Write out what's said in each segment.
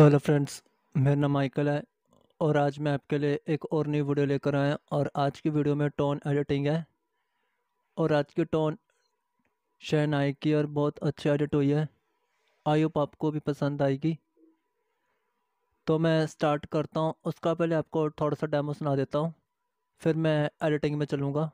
तो hello friends मेरा नाम माइकल है और आज मैं आपके लिए एक और नई वीडियो लेकर आया और आज की वीडियो में टोन एडिटिंग है और आज की टोन शहन की और बहुत अच्छी एडिट हुई है आई होप आपको भी पसंद आएगी तो मैं स्टार्ट करता हूँ उसका पहले आपको थोड़ा सा डेमो सुना देता हूँ फिर मैं एडिटिंग में चलूँगा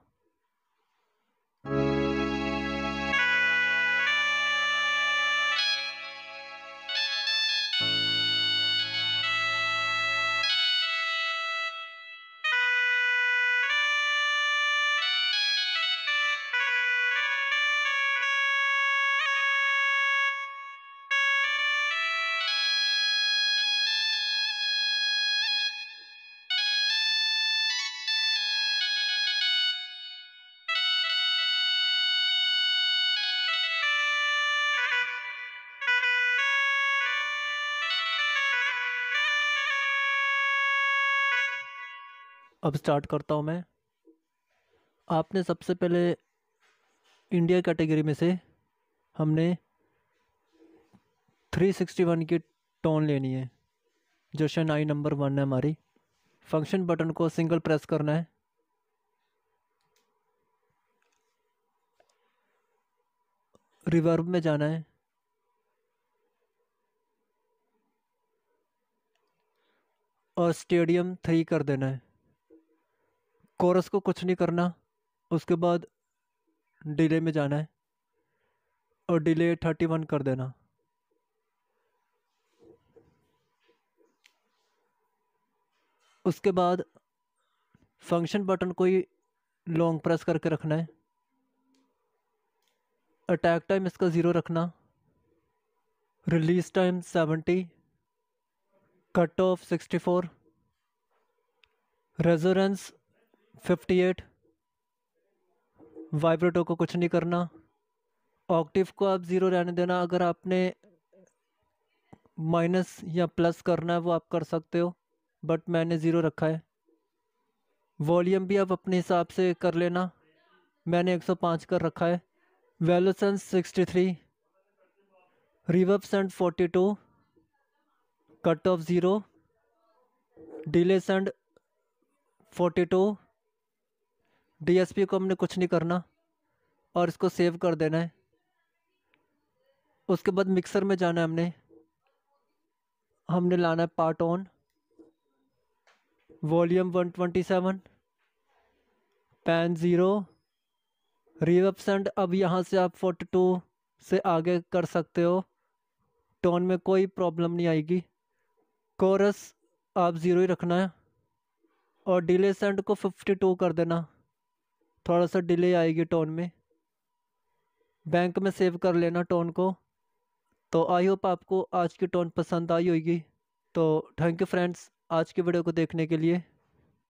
अब स्टार्ट करता हूँ मैं आपने सबसे पहले इंडिया कैटेगरी में से हमने 361 की टोन लेनी है जशन आई नंबर वन है हमारी फंक्शन बटन को सिंगल प्रेस करना है रिवर्ब में जाना है और स्टेडियम थ्री कर देना है कोरस को कुछ नहीं करना उसके बाद डिले में जाना है और डिले थर्टी वन कर देना उसके बाद फंक्शन बटन को ही लॉन्ग प्रेस करके रखना है अटैक टाइम इसका ज़ीरो रखना release time seventy cut off sixty four resonance fifty eight vibrato को कुछ नहीं करना ऑक्टिव को आप ज़ीरो रहने देना अगर आपने माइनस या प्लस करना है वो आप कर सकते हो बट मैंने ज़ीरो रखा है वॉल्यूम भी आप अपने हिसाब से कर लेना मैंने 105 कर रखा है three 63 send forty two cut off zero delay send to D को हमने कुछ नहीं करना और इसको सेव कर देना है उसके बाद मिक्सर में जाना है हमने हमने लाना है part on volume 127 pan zero send अब यहाँ से आप 42 से आगे कर सकते हो टोन में कोई प्रॉब्लम नहीं आएगी कोरस आप ज़ीरो ही रखना है और डिले सेंट को 52 कर देना थोड़ा सा डिले आएगी टोन में बैंक में सेव कर लेना टोन को तो आई होप आपको आज की टोन पसंद आई होगी तो थैंक यू फ्रेंड्स आज की वीडियो को देखने के लिए